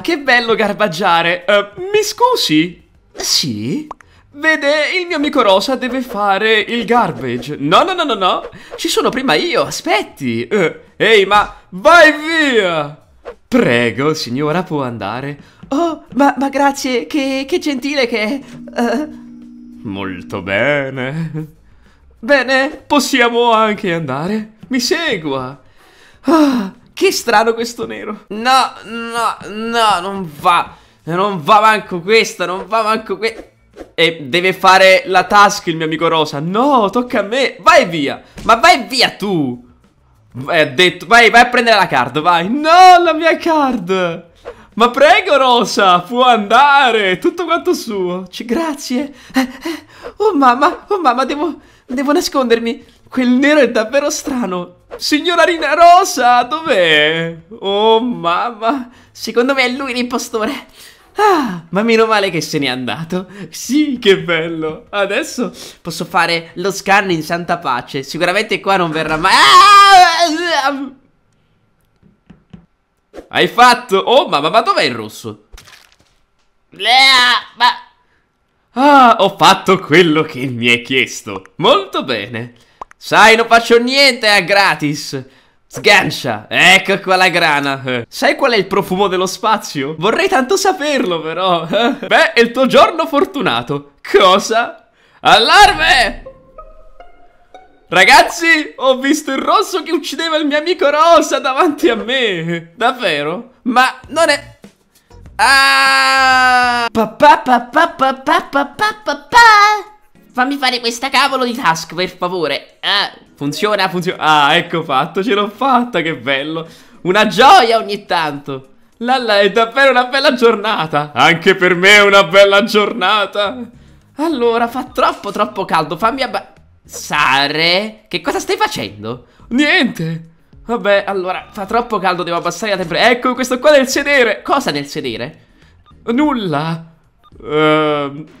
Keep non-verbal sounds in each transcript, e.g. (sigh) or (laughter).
che bello garbaggiare. Uh, mi scusi? Sì? Vede, il mio amico Rosa deve fare il garbage. No, no, no, no, no. Ci sono prima io, aspetti. Uh, Ehi, ma vai via! Prego, signora, può andare. Oh, ma, ma grazie, che, che, gentile che è. Uh... Molto bene. Bene, possiamo anche andare. Mi segua. Ah, che strano questo nero. No, no, no, non va. Non va manco questa, non va manco questa. E deve fare la task il mio amico Rosa. No, tocca a me. Vai via. Ma vai via tu. Vai, eh, detto, vai, vai a prendere la card, vai. No, la mia card. Ma prego Rosa, può andare, tutto quanto suo. C grazie. Eh, eh. Oh mamma, oh mamma, devo, devo nascondermi. Quel nero è davvero strano. Signora Rina Rosa, dov'è? Oh mamma, secondo me è lui l'impostore. Ah, ma meno male che se n'è andato. Sì, che bello. Adesso posso fare lo scan in santa pace. Sicuramente qua non verrà mai... Ah! Hai fatto... Oh mamma, ma dov'è il rosso? Ah, ho fatto quello che mi hai chiesto. Molto bene. Sai, non faccio niente, è eh, gratis. Sgancia, ecco qua la grana Sai qual è il profumo dello spazio? Vorrei tanto saperlo però (laughs) Beh, è il tuo giorno fortunato Cosa? Allarme! Ragazzi, ho visto il rosso che uccideva il mio amico rosa davanti a me Davvero? Ma non è... Ah! Pa pa pa pa pa pa pa pa pa pa Fammi fare questa cavolo di task, per favore. Ah, funziona, funziona. Ah, ecco fatto, ce l'ho fatta, che bello. Una gioia ogni tanto. Lalla, è davvero una bella giornata. Anche per me è una bella giornata. Allora, fa troppo, troppo caldo. Fammi abba... Sare, che cosa stai facendo? Niente. Vabbè, allora, fa troppo caldo, devo abbassare la temperatura. Ecco, questo qua nel sedere. Cosa nel sedere? Nulla. Ehm... Uh...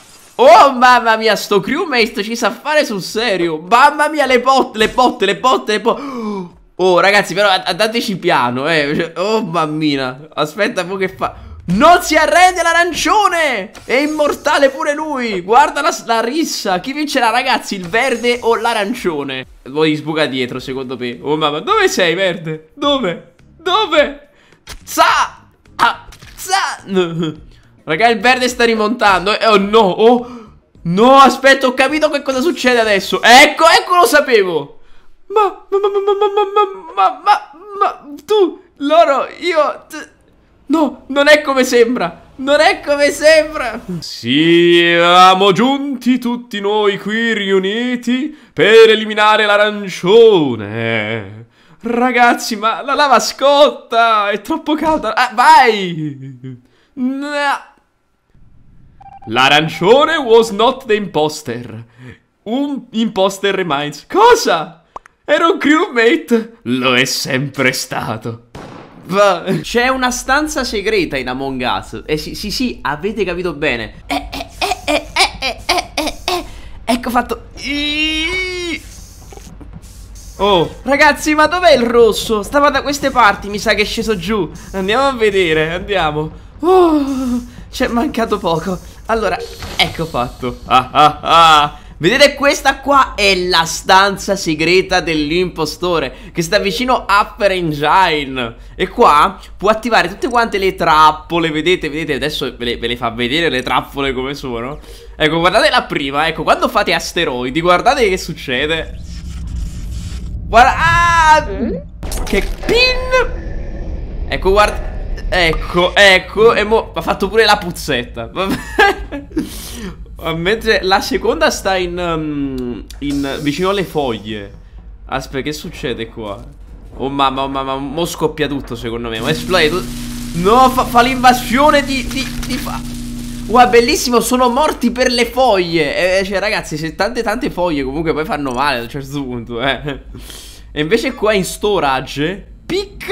Oh mamma mia sto crewmate ci sa fare sul serio Mamma mia le botte le botte le botte le botte Oh ragazzi però andateci piano eh Oh mammina Aspetta poi che fa non si arrende l'arancione! È immortale pure lui! Guarda la, la, rissa! Chi vincerà, ragazzi, il verde o l'arancione? Poi sbuca dietro, secondo me. Oh mamma, dove sei, verde? Dove? Dove? Sa! Ah, sa! (laughs) Raga, il verde sta rimontando. Eh, oh no, oh. No, aspetta, ho capito che cosa succede adesso. Ecco, ecco, lo sapevo. Ma, ma, ma, ma, ma, ma, ma, ma, ma, tu, loro, io... No, non è come sembra. Non è come sembra! Siamo giunti tutti noi qui riuniti per eliminare l'arancione. Ragazzi, ma la lava scotta, è troppo calda. Ah, vai! No. L'arancione was not the imposter. Un imposter reminds. Cosa? Era un crewmate? Lo è sempre stato. C'è una stanza segreta in Among Us. Eh sì, sì, sì, avete capito bene. Eh, eh, eh, eh, eh, eh, eh, eh. eh. Ecco fatto. Oh. Ragazzi, ma dov'è il rosso? Stava da queste parti, mi sa che è sceso giù. Andiamo a vedere, andiamo. Oh, c'è mancato poco. Allora, ecco fatto ah, ah, ah. Vedete questa qua è la stanza segreta dell'impostore Che sta vicino Upper Engine E qua può attivare tutte quante le trappole Vedete, vedete, adesso ve le, ve le fa vedere le trappole come sono Ecco, guardate la prima, ecco, quando fate asteroidi Guardate che succede Guarda, ah! Mm? Che pin Ecco, guarda Ecco, ecco, e mo ha fatto pure la puzzetta. (laughs) Ah, mentre la seconda sta in, um, in, vicino alle foglie. Aspetta, che succede qua? Oh mamma, oh mamma, mo scoppia tutto secondo me. Ma esplode tutto. No, fa, fa l'invasione di, di, di fa... Wow, bellissimo, sono morti per le foglie. Eh, eh, cioè, ragazzi, se tante tante foglie comunque poi fanno male a un certo punto, eh. E invece qua in storage, pic...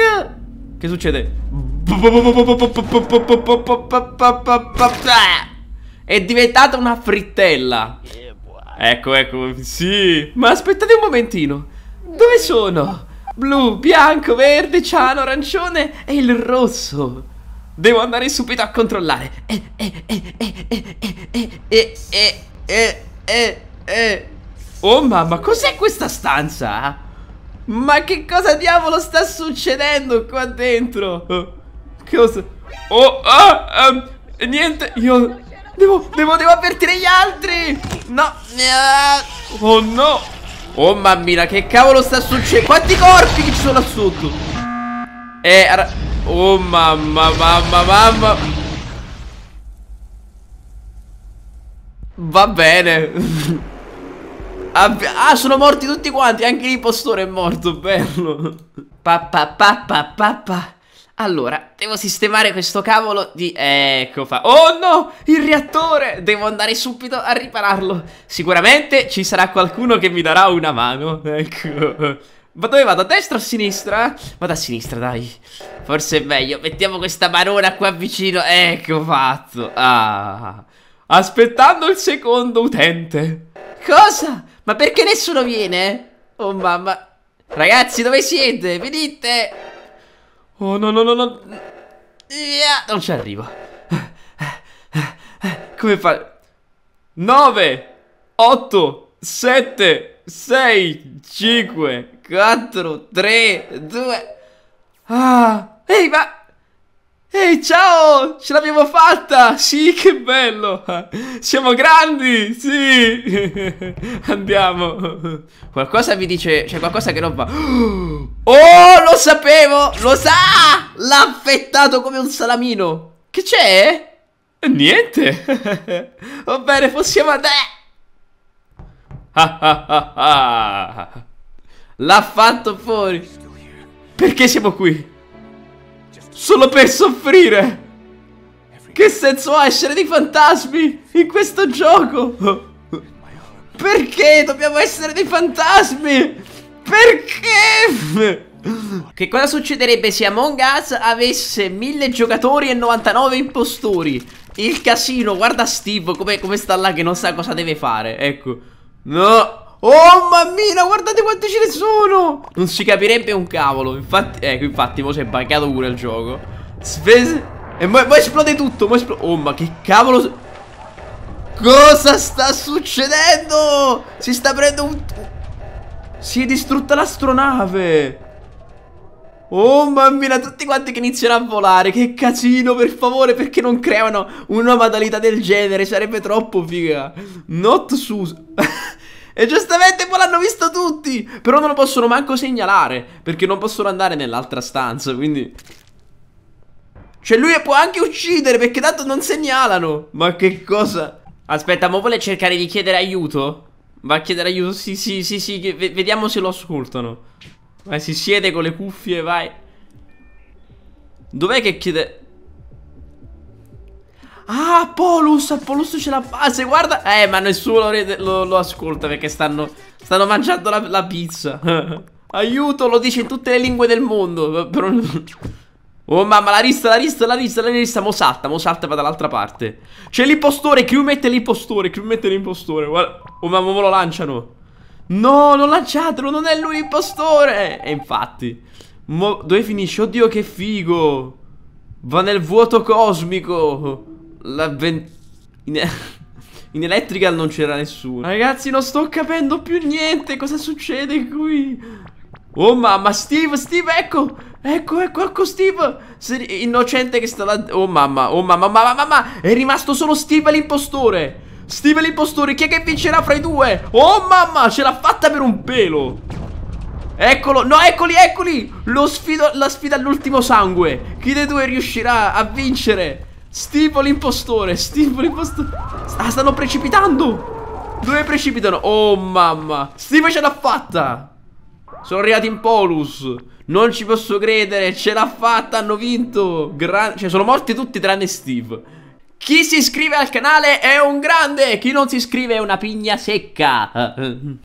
Che succede? È diventata una frittella Ecco, ecco, sì Ma aspettate un momentino Dove sono? Blu, bianco, verde, ciano, arancione e il rosso Devo andare subito a controllare Eh, eh, eh, Oh mamma, cos'è questa stanza? Ma che cosa diavolo sta succedendo qua dentro? Che Oh, ah, um, niente, io... Devo, devo, devo avvertire gli altri No eh, Oh no Oh mammina, che cavolo sta succedendo Quanti corpi che ci sono là sotto Eh, oh mamma, mamma, mamma Va bene (laughs) Ah, sono morti tutti quanti Anche l'impostore è morto, bello Pappa, pappa, pappa allora, devo sistemare questo cavolo di... Ecco fa... Oh no! Il reattore! Devo andare subito a ripararlo. Sicuramente ci sarà qualcuno che mi darà una mano. Ecco. Ma dove vado? A destra o a sinistra? Vado a sinistra, dai. Forse è meglio. Mettiamo questa barona qua vicino. Ecco fatto. Ah. Aspettando il secondo utente. Cosa? Ma perché nessuno viene? Oh mamma. Ragazzi, dove siete? Venite! Oh no no no no Non ci arrivo Come fare 9 8 7 6 5 4 3 2 Ah ciao! Ce l'abbiamo fatta! Sì, che bello! Siamo grandi! Sì! (laughs) Andiamo! Qualcosa vi dice... C'è qualcosa che non va... Oh, lo sapevo! Lo sa! L'ha affettato come un salamino! Che c'è? Niente! (laughs) Va bene, possiamo andare... Ah, ah, ah, L'ha fatto fuori! Perché siamo qui? Solo per soffrire! Che senso ha essere dei fantasmi in questo gioco? Perché dobbiamo essere dei fantasmi? Perché? Che cosa succederebbe se Among Us avesse 1000 giocatori e 99 impostori? Il casino, guarda Steve come, come sta là che non sa cosa deve fare, ecco. No! Oh mammina guardate quanti ce ne sono Non si capirebbe un cavolo Infatti ecco infatti mo si è buggato pure il gioco Spese E mo, mo esplode tutto mo esplode... Oh ma che cavolo Cosa sta succedendo Si sta aprendo un Si è distrutta l'astronave Oh mammina, tutti quanti che iniziano a volare, che casino, per favore, perché non creano una modalità del genere, sarebbe troppo figa. Not sus e giustamente poi l'hanno visto tutti Però non lo possono manco segnalare Perché non possono andare nell'altra stanza Quindi Cioè lui può anche uccidere Perché tanto non segnalano Ma che cosa Aspetta ma vuole cercare di chiedere aiuto Va a chiedere aiuto Sì sì sì sì Vediamo se lo ascoltano Vai si siede con le cuffie vai Dov'è che chiede Ah, Polus, Polus c'è la base, guarda Eh, ma nessuno lo, lo ascolta perché stanno, stanno mangiando la, la pizza (laughs) Aiuto, lo dice in tutte le lingue del mondo Però... (laughs) Oh mamma, la rista, la rista, la rista, la rista Mo salta, mo salta va dall'altra parte C'è l'impostore, Crew mette l'impostore Crew mette l'impostore, guarda Oh mamma, me lo lanciano No, non lanciatelo, non è lui l'impostore E infatti Mo... Dove finisce? Oddio, che figo Va nel vuoto cosmico L'avventura... In... (laughs) in Electrical non c'era nessuno. Ragazzi, non sto capendo più niente. Cosa succede qui? Oh mamma, Steve, Steve, ecco. Ecco, ecco, ecco Steve. Innocente che sta là. Oh mamma, oh mamma, mamma, mamma. È rimasto solo Steve l'impostore. Steve l'impostore, chi è che vincerà fra i due? Oh mamma, ce l'ha fatta per un pelo. Eccolo, no, eccoli, eccoli Lo sfido, la sfida all'ultimo sangue Chi dei due riuscirà a vincere? Stivo l'impostore, Stivo l'impostore. Ah, stanno precipitando. Dove precipitano? Oh, mamma. Steve ce l'ha fatta. Sono arrivati in Polus. Non ci posso credere. Ce l'ha fatta, hanno vinto. Gran... Cioè, sono morti tutti tranne Steve. Chi si iscrive al canale è un grande, chi non si iscrive è una pigna secca. (laughs)